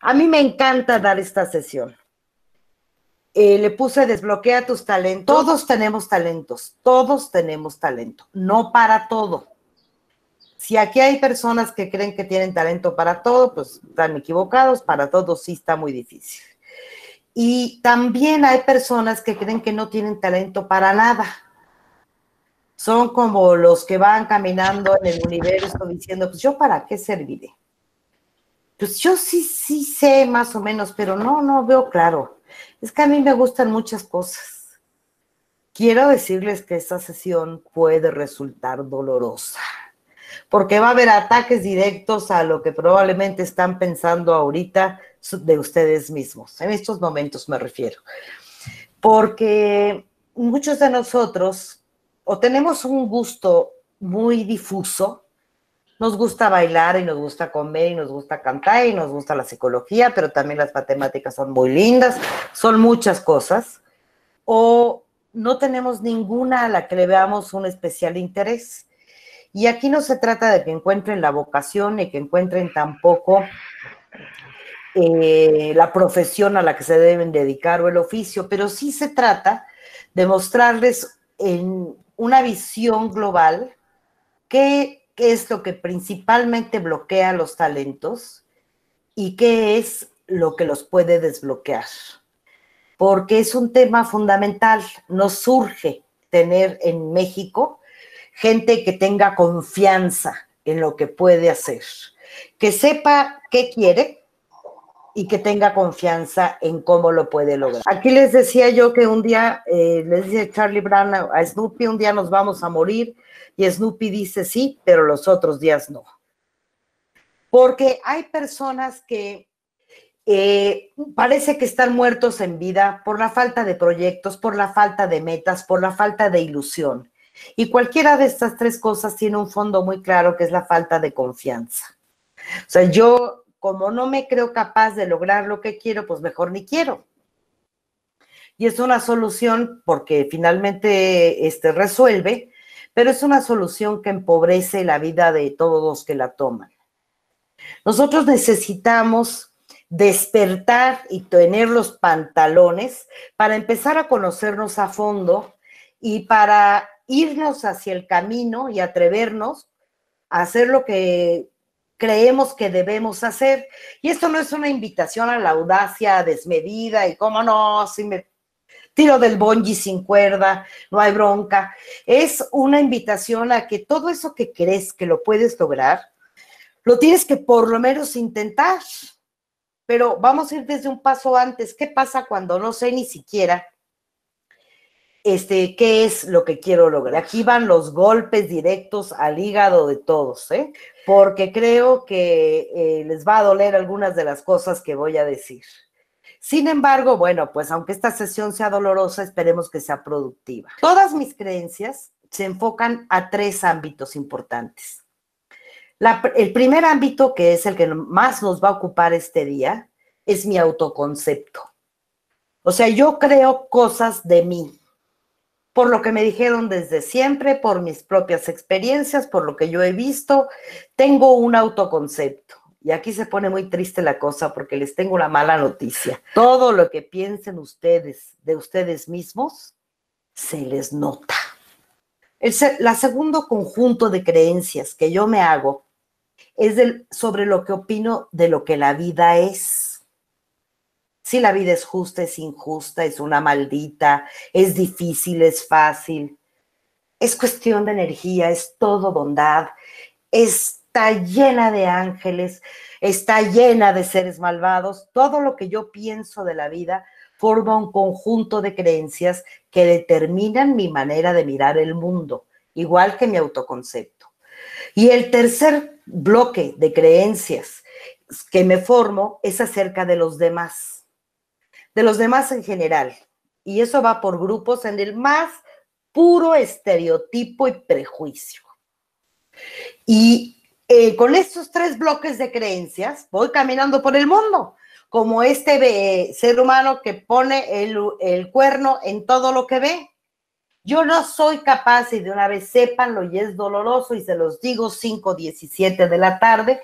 A mí me encanta dar esta sesión. Eh, le puse desbloquea tus talentos. Todos tenemos talentos, todos tenemos talento, no para todo. Si aquí hay personas que creen que tienen talento para todo, pues están equivocados, para todo sí está muy difícil. Y también hay personas que creen que no tienen talento para nada. Son como los que van caminando en el universo diciendo, pues yo para qué serviré pues yo sí, sí sé más o menos, pero no, no veo claro. Es que a mí me gustan muchas cosas. Quiero decirles que esta sesión puede resultar dolorosa, porque va a haber ataques directos a lo que probablemente están pensando ahorita de ustedes mismos. En estos momentos me refiero. Porque muchos de nosotros o tenemos un gusto muy difuso, nos gusta bailar y nos gusta comer y nos gusta cantar y nos gusta la psicología, pero también las matemáticas son muy lindas, son muchas cosas. O no tenemos ninguna a la que le veamos un especial interés. Y aquí no se trata de que encuentren la vocación y que encuentren tampoco eh, la profesión a la que se deben dedicar o el oficio, pero sí se trata de mostrarles en una visión global que qué es lo que principalmente bloquea los talentos y qué es lo que los puede desbloquear. Porque es un tema fundamental, nos surge tener en México gente que tenga confianza en lo que puede hacer, que sepa qué quiere, y que tenga confianza en cómo lo puede lograr. Aquí les decía yo que un día, eh, les dice Charlie Brown a Snoopy, un día nos vamos a morir y Snoopy dice sí, pero los otros días no. Porque hay personas que eh, parece que están muertos en vida por la falta de proyectos, por la falta de metas, por la falta de ilusión. Y cualquiera de estas tres cosas tiene un fondo muy claro que es la falta de confianza. O sea, yo como no me creo capaz de lograr lo que quiero, pues mejor ni quiero. Y es una solución porque finalmente este, resuelve, pero es una solución que empobrece la vida de todos los que la toman. Nosotros necesitamos despertar y tener los pantalones para empezar a conocernos a fondo y para irnos hacia el camino y atrevernos a hacer lo que creemos que debemos hacer. Y esto no es una invitación a la audacia desmedida y cómo no, si me tiro del bonji sin cuerda, no hay bronca. Es una invitación a que todo eso que crees que lo puedes lograr, lo tienes que por lo menos intentar. Pero vamos a ir desde un paso antes. ¿Qué pasa cuando no sé ni siquiera este, qué es lo que quiero lograr. Aquí van los golpes directos al hígado de todos, ¿eh? porque creo que eh, les va a doler algunas de las cosas que voy a decir. Sin embargo, bueno, pues aunque esta sesión sea dolorosa, esperemos que sea productiva. Todas mis creencias se enfocan a tres ámbitos importantes. el primer ámbito, que es el que más nos va a ocupar este día, es mi autoconcepto. O sea, yo creo cosas de mí, por lo que me dijeron desde siempre, por mis propias experiencias, por lo que yo he visto, tengo un autoconcepto. Y aquí se pone muy triste la cosa porque les tengo la mala noticia. Todo lo que piensen ustedes de ustedes mismos se les nota. El la segundo conjunto de creencias que yo me hago es sobre lo que opino de lo que la vida es si la vida es justa, es injusta, es una maldita, es difícil, es fácil. Es cuestión de energía, es todo bondad, está llena de ángeles, está llena de seres malvados. Todo lo que yo pienso de la vida forma un conjunto de creencias que determinan mi manera de mirar el mundo, igual que mi autoconcepto. Y el tercer bloque de creencias que me formo es acerca de los demás de los demás en general. Y eso va por grupos en el más puro estereotipo y prejuicio. Y eh, con estos tres bloques de creencias voy caminando por el mundo, como este eh, ser humano que pone el, el cuerno en todo lo que ve. Yo no soy capaz, y de una vez sépanlo, y es doloroso, y se los digo 5:17 de la tarde,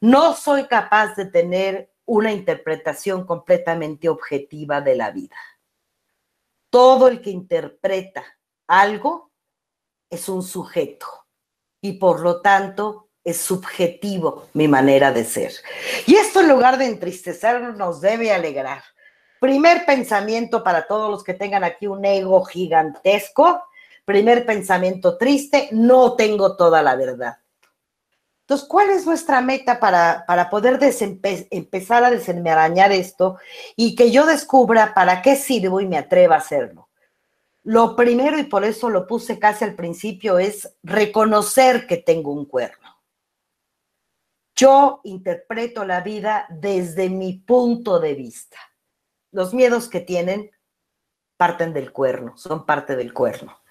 no soy capaz de tener una interpretación completamente objetiva de la vida. Todo el que interpreta algo es un sujeto y por lo tanto es subjetivo mi manera de ser. Y esto en lugar de entristecernos nos debe alegrar. Primer pensamiento para todos los que tengan aquí un ego gigantesco. Primer pensamiento triste, no tengo toda la verdad. Entonces, ¿cuál es nuestra meta para, poder empezar a desenmarañar esto y que yo descubra para qué sirvo y me atreva a hacerlo? Lo primero, y por eso lo puse casi al principio, es reconocer que tengo un cuerno. Yo interpreto la vida desde mi punto de vista. Los miedos que tienen parten del cuerno, son parte del cuerno.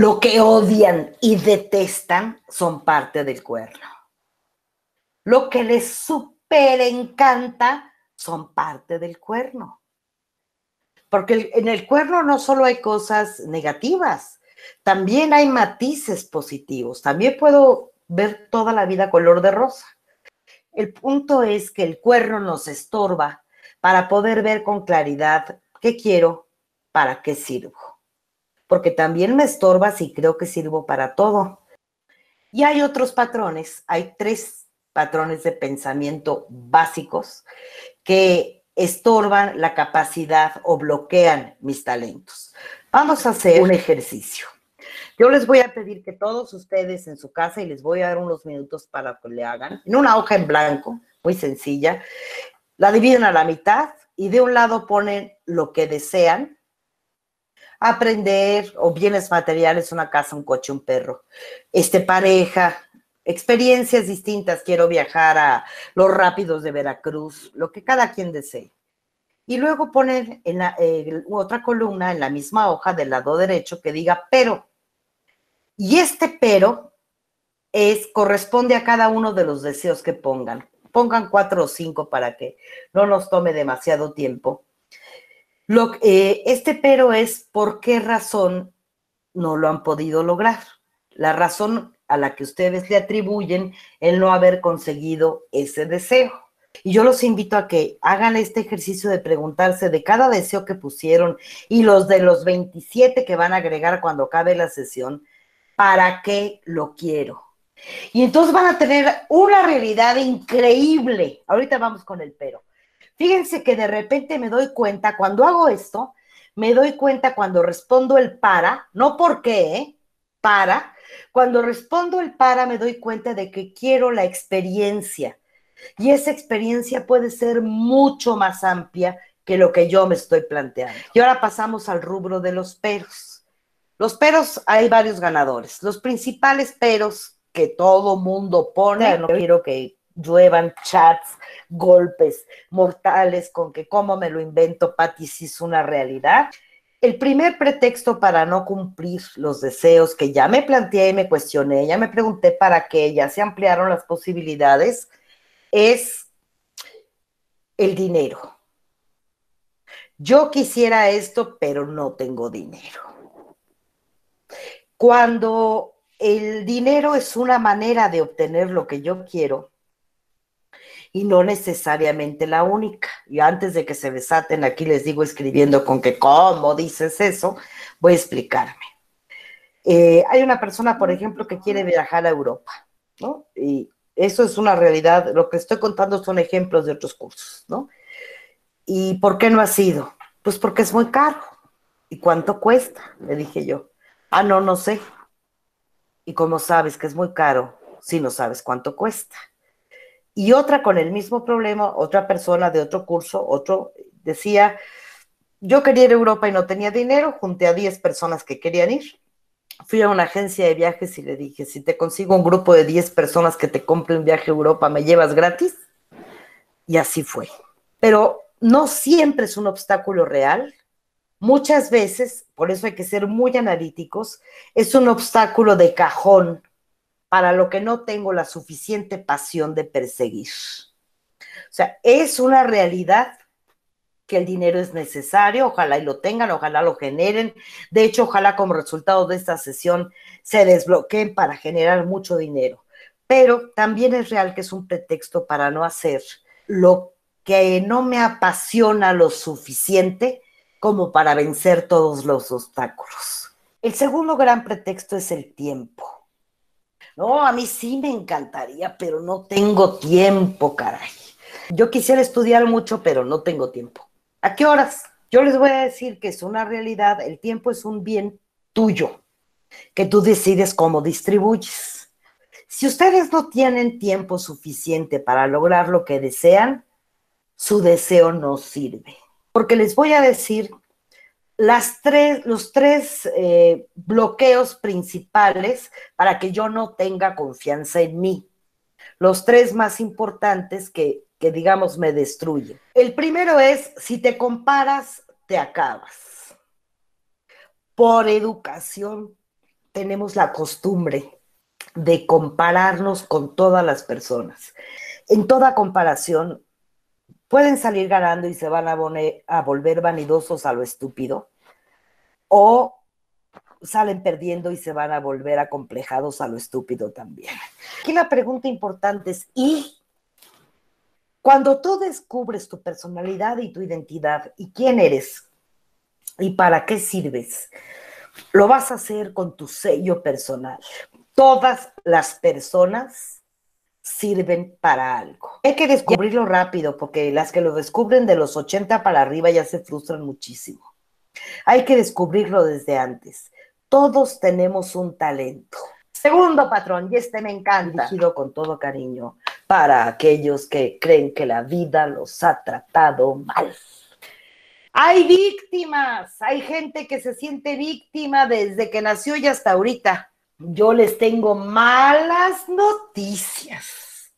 Lo que odian y detestan son parte del cuerno. Lo que les súper encanta son parte del cuerno. Porque en el cuerno no solo hay cosas negativas, también hay matices positivos. También puedo ver toda la vida color de rosa. El punto es que el cuerno nos estorba para poder ver con claridad qué quiero, para qué sirvo porque también me estorbas y creo que sirvo para todo. Y hay otros patrones, hay tres patrones de pensamiento básicos que estorban la capacidad o bloquean mis talentos. Vamos a hacer un ejercicio. Yo les voy a pedir que todos ustedes en su casa, y les voy a dar unos minutos para que le hagan, en una hoja en blanco, muy sencilla, la dividen a la mitad y de un lado ponen lo que desean aprender o bienes materiales, una casa, un coche, un perro, este pareja, experiencias distintas, quiero viajar a los rápidos de Veracruz, lo que cada quien desee. Y luego poner en la, eh, otra columna, en la misma hoja del lado derecho, que diga pero. Y este pero es, corresponde a cada uno de los deseos que pongan. Pongan cuatro o cinco para que no nos tome demasiado tiempo. Lo, eh, este pero es por qué razón no lo han podido lograr. La razón a la que ustedes le atribuyen el no haber conseguido ese deseo. Y yo los invito a que hagan este ejercicio de preguntarse de cada deseo que pusieron y los de los 27 que van a agregar cuando acabe la sesión, ¿para qué lo quiero? Y entonces van a tener una realidad increíble. Ahorita vamos con el pero. Fíjense que de repente me doy cuenta, cuando hago esto, me doy cuenta cuando respondo el para, no porque, ¿eh? para, cuando respondo el para me doy cuenta de que quiero la experiencia. Y esa experiencia puede ser mucho más amplia que lo que yo me estoy planteando. Y ahora pasamos al rubro de los peros. Los peros, hay varios ganadores. Los principales peros que todo mundo pone, no quiero que lluevan chats, golpes mortales con que cómo me lo invento, Patti, si es una realidad. El primer pretexto para no cumplir los deseos que ya me planteé y me cuestioné, ya me pregunté para qué, ya se ampliaron las posibilidades, es el dinero. Yo quisiera esto, pero no tengo dinero. Cuando el dinero es una manera de obtener lo que yo quiero, y no necesariamente la única. Y antes de que se desaten, aquí les digo escribiendo con que, ¿cómo dices eso? Voy a explicarme. Eh, hay una persona, por ejemplo, que quiere viajar a Europa, ¿no? Y eso es una realidad. Lo que estoy contando son ejemplos de otros cursos, ¿no? ¿Y por qué no ha sido? Pues porque es muy caro. ¿Y cuánto cuesta? Le dije yo. Ah, no, no sé. ¿Y como sabes que es muy caro si no sabes cuánto cuesta? Y otra con el mismo problema, otra persona de otro curso, otro decía, yo quería ir a Europa y no tenía dinero, junté a 10 personas que querían ir. Fui a una agencia de viajes y le dije, si te consigo un grupo de 10 personas que te compre un viaje a Europa, ¿me llevas gratis? Y así fue. Pero no siempre es un obstáculo real. Muchas veces, por eso hay que ser muy analíticos, es un obstáculo de cajón para lo que no tengo la suficiente pasión de perseguir. O sea, es una realidad que el dinero es necesario, ojalá y lo tengan, ojalá lo generen. De hecho, ojalá como resultado de esta sesión se desbloqueen para generar mucho dinero. Pero también es real que es un pretexto para no hacer lo que no me apasiona lo suficiente como para vencer todos los obstáculos. El segundo gran pretexto es el tiempo. No, a mí sí me encantaría, pero no tengo tiempo, caray. Yo quisiera estudiar mucho, pero no tengo tiempo. ¿A qué horas? Yo les voy a decir que es una realidad, el tiempo es un bien tuyo, que tú decides cómo distribuyes. Si ustedes no tienen tiempo suficiente para lograr lo que desean, su deseo no sirve. Porque les voy a decir las tres, los tres eh, bloqueos principales para que yo no tenga confianza en mí. Los tres más importantes que, que digamos, me destruyen. El primero es, si te comparas, te acabas. Por educación tenemos la costumbre de compararnos con todas las personas. En toda comparación pueden salir ganando y se van a, volver vanidosos a lo estúpido, o salen perdiendo y se van a volver acomplejados a lo estúpido también. Aquí la pregunta importante es, ¿y cuando tú descubres tu personalidad y tu identidad y quién eres y para qué sirves? Lo vas a hacer con tu sello personal. Todas las personas sirven para algo. Hay que descubrirlo rápido porque las que lo descubren de los 80 para arriba ya se frustran muchísimo. Hay que descubrirlo desde antes. Todos tenemos un talento. Segundo patrón, y este me encanta, dirigido con todo cariño para aquellos que creen que la vida los ha tratado mal. Hay víctimas, hay gente que se siente víctima desde que nació y hasta ahorita. Yo les tengo malas noticias.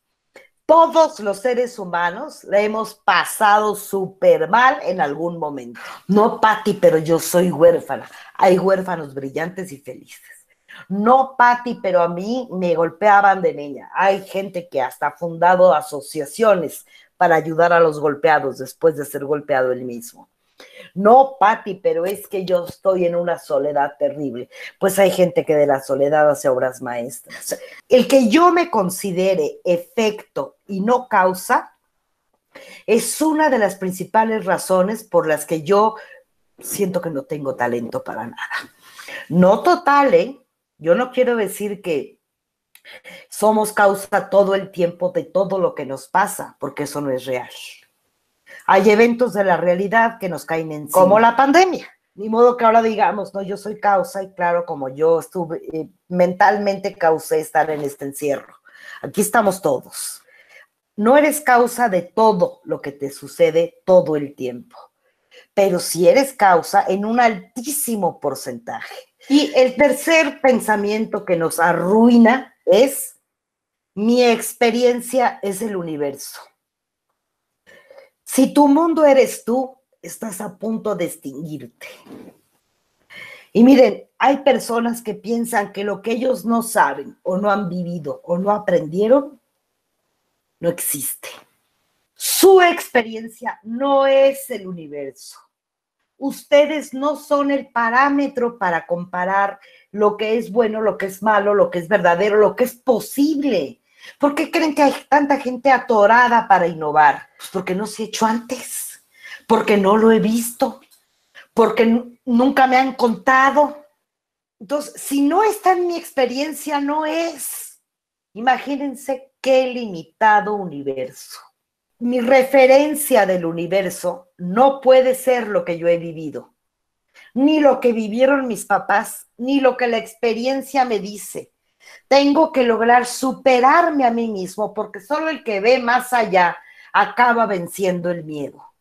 Todos los seres humanos la hemos pasado súper mal en algún momento. No, Patti, pero yo soy huérfana. Hay huérfanos brillantes y felices. No, Patti, pero a mí me golpeaban de niña. Hay gente que hasta ha fundado asociaciones para ayudar a los golpeados después de ser golpeado él mismo. No, Patti, pero es que yo estoy en una soledad terrible. Pues hay gente que de la soledad hace obras maestras. El que yo me considere efecto y no causa es una de las principales razones por las que yo siento que no tengo talento para nada. No total, ¿eh? Yo no quiero decir que somos causa todo el tiempo de todo lo que nos pasa, porque eso no es real hay eventos de la realidad que nos caen encima. Como la pandemia. Ni modo que ahora digamos, no, yo soy causa y claro, como yo estuve eh, mentalmente causé estar en este encierro. Aquí estamos todos. No eres causa de todo lo que te sucede todo el tiempo, pero si sí eres causa en un altísimo porcentaje. Y el tercer pensamiento que nos arruina es, mi experiencia es el universo. Si tu mundo eres tú, estás a punto de extinguirte. Y miren, hay personas que piensan que lo que ellos no saben o no han vivido o no aprendieron, no existe. Su experiencia no es el universo. Ustedes no son el parámetro para comparar lo que es bueno, lo que es malo, lo que es verdadero, lo que es posible. ¿Por qué creen que hay tanta gente atorada para innovar? Pues porque no se ha hecho antes, porque no lo he visto, porque nunca me han contado. Entonces, si no está en mi experiencia, no es. Imagínense qué limitado universo. Mi referencia del universo no puede ser lo que yo he vivido, ni lo que vivieron mis papás, ni lo que la experiencia me dice tengo que lograr superarme a mí mismo porque solo el que ve más allá acaba venciendo el miedo.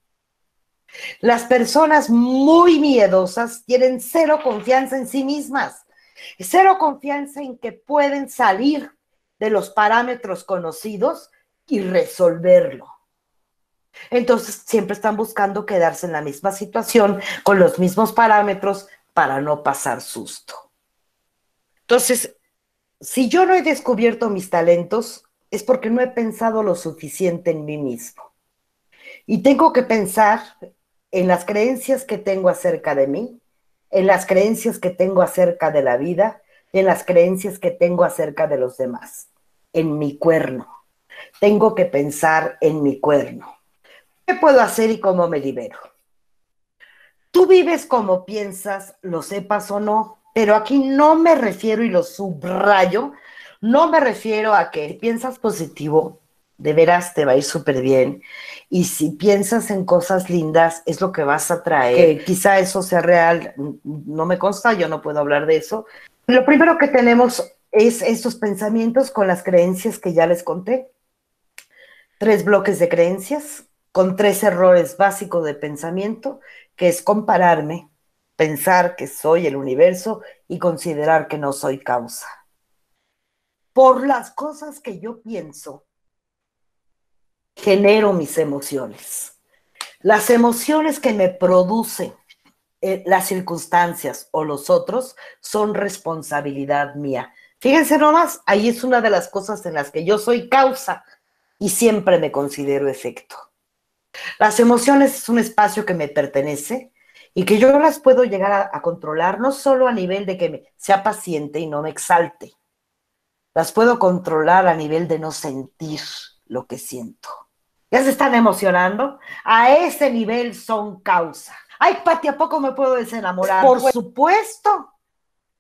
Las personas muy miedosas tienen cero confianza en sí mismas, cero confianza en que pueden salir de los parámetros conocidos y resolverlo. Entonces siempre están buscando quedarse en la misma situación, con los mismos parámetros, para no pasar susto. Entonces, si yo no he descubierto mis talentos, es porque no he pensado lo suficiente en mí mismo. Y tengo que pensar en las creencias que tengo acerca de mí, en las creencias que tengo acerca de la vida, en las creencias que tengo acerca de los demás, en mi cuerno. Tengo que pensar en mi cuerno. ¿Qué puedo hacer y cómo me libero? Tú vives como piensas, lo sepas o no. Pero aquí no me refiero, y lo subrayo, no me refiero a que piensas positivo, de veras te va a ir súper bien. Y si piensas en cosas lindas, es lo que vas a traer. quizá eso sea real, no me consta, yo no puedo hablar de eso. Lo primero que tenemos es estos pensamientos con las creencias que ya les conté. Tres bloques de creencias con tres errores básicos de pensamiento, que es compararme, pensar que soy el universo y considerar que no soy causa. Por las cosas que yo pienso, genero mis emociones. Las emociones que me producen eh, las circunstancias o los otros son responsabilidad mía. Fíjense nomás, ahí es una de las cosas en las que yo soy causa y siempre me considero efecto. Las emociones es un espacio que me pertenece, y que yo las puedo llegar a, controlar no solo a nivel de que sea paciente y no me exalte, las puedo controlar a nivel de no sentir lo que siento. ¿Ya se están emocionando? A ese nivel son causa. Ay, Pati, ¿a poco me puedo desenamorar? Por supuesto.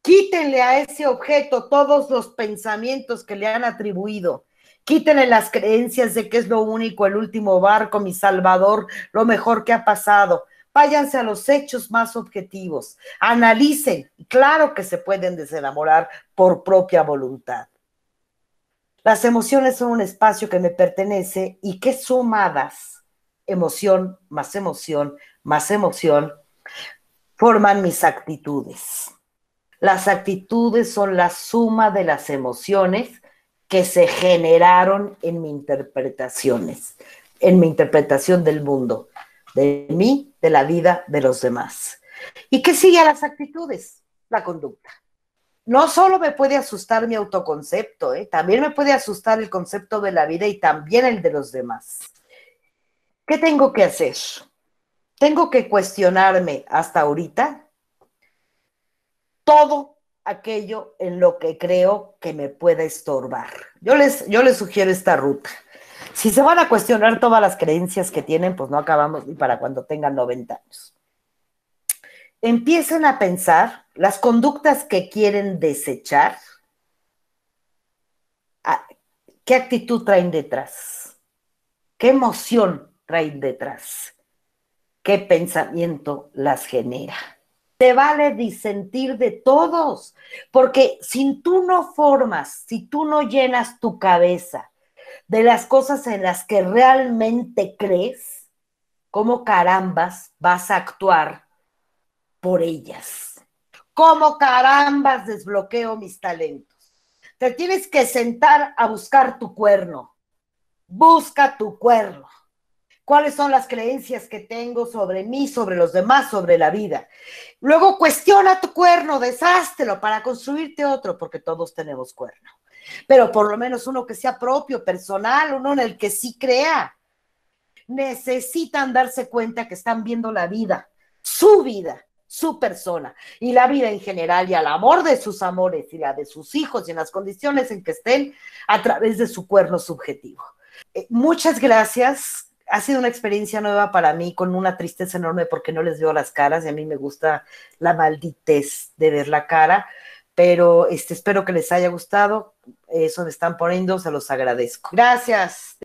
Quítenle a ese objeto todos los pensamientos que le han atribuido. Quítenle las creencias de que es lo único, el último barco, mi salvador, lo mejor que ha pasado váyanse a los hechos más objetivos, analicen, claro que se pueden desenamorar por propia voluntad. Las emociones son un espacio que me pertenece y que sumadas, emoción más emoción más emoción, forman mis actitudes. Las actitudes son la suma de las emociones que se generaron en mis interpretaciones, en mi interpretación del mundo, de mí de la vida de los demás. ¿Y qué sigue a las actitudes? La conducta. No solo me puede asustar mi autoconcepto, ¿eh? también me puede asustar el concepto de la vida y también el de los demás. ¿Qué tengo que hacer? Tengo que cuestionarme hasta ahorita todo aquello en lo que creo que me pueda estorbar. Yo les, yo les sugiero esta ruta. Si se van a cuestionar todas las creencias que tienen, pues no acabamos ni para cuando tengan 90 años. Empiecen a pensar las conductas que quieren desechar, qué actitud traen detrás, qué emoción traen detrás, qué pensamiento las genera. Te vale disentir de todos, porque si tú no formas, si tú no llenas tu cabeza de las cosas en las que realmente crees, ¿cómo carambas vas a actuar por ellas? ¿Cómo carambas desbloqueo mis talentos? Te tienes que sentar a buscar tu cuerno. Busca tu cuerno. ¿Cuáles son las creencias que tengo sobre mí, sobre los demás, sobre la vida? Luego cuestiona tu cuerno, desháztelo para construirte otro, porque todos tenemos cuerno pero por lo menos uno que sea propio, personal, uno en el que sí crea. Necesitan darse cuenta que están viendo la vida, su vida, su persona y la vida en general y al amor de sus amores y la de sus hijos y en las condiciones en que estén a través de su cuerno subjetivo. Eh, muchas gracias. Ha sido una experiencia nueva para mí con una tristeza enorme porque no les veo las caras y a mí me gusta la malditez de ver la cara pero este, espero que les haya gustado. Eso me están poniendo, se los agradezco. Gracias.